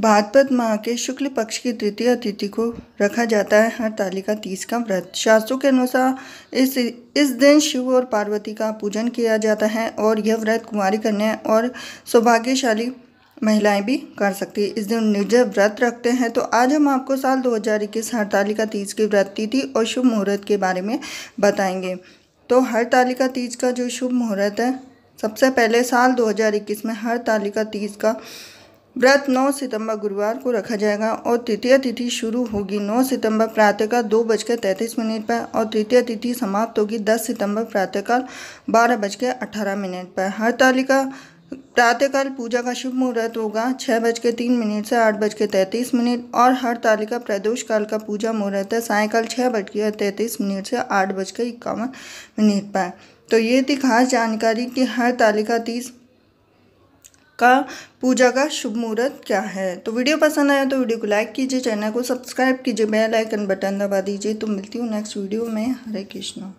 भाद्रपद माह के शुक्ल पक्ष की तृतीय तिथि को रखा जाता है हरतालिका तीस का व्रत शास्त्रों के अनुसार इस इस दिन शिव और पार्वती का पूजन किया जाता है और यह व्रत कुमारी कन्या और सौभाग्यशाली महिलाएं भी कर सकती है इस दिन निर्जय व्रत रखते हैं तो आज हम आपको साल दो हज़ार इक्कीस हरतालिका तीज के व्रत तिथि और शुभ मुहूर्त के बारे में बताएंगे तो हरतालिका तीज का जो शुभ मुहूर्त है सबसे पहले साल दो हज़ार इक्कीस में हरतालिका तीज का व्रत 9 सितंबर गुरुवार को रखा जाएगा और तृतीय तिथि शुरू होगी 9 सितंबर प्रातःकाल दो बजकर तैंतीस मिनट पर और तृतीय तिथि समाप्त होगी 10 सितंबर प्रातःकाल बारह बजकर अठारह मिनट पर तालिका प्रातःकाल पूजा का शुभ मुहूर्त होगा छः बज के तीन मिनट से आठ बज के तैंतीस मिनट और हर तालिका प्रदोष काल का पूजा मुहूर्त है सायकाल छः बज के तैंतीस मिनट से आठ बज के इक्यावन मिनट पर तो ये थी खास जानकारी कि हर तालिका तीस का पूजा का शुभ मुहूर्त क्या है तो वीडियो पसंद आया तो वीडियो को लाइक कीजिए चैनल को सब्सक्राइब कीजिए बेल आइकन बटन दबा दीजिए तो मिलती हूँ नेक्स्ट वीडियो में हरे कृष्णा